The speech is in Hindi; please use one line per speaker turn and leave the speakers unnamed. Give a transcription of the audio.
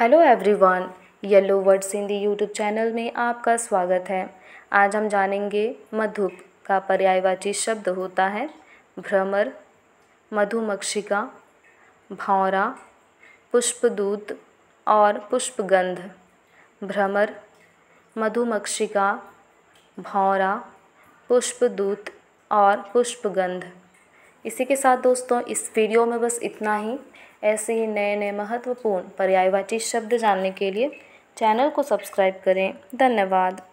hello everyone yellow words Hindi YouTube channel में आपका स्वागत है आज हम जानेंगे मधुप का पर्यायवाची शब्द होता है भ्रमर मधुमक्षिका भौरा पुष्पदूत और पुष्पगंध भ्रमर मधुमक्षिका भौरा पुष्पदूत और पुष्पगंध इसी के साथ दोस्तों इस वीडियो में बस इतना ही ऐसे ही नए नए महत्वपूर्ण पर्यायवाची शब्द जानने के लिए चैनल को सब्सक्राइब करें धन्यवाद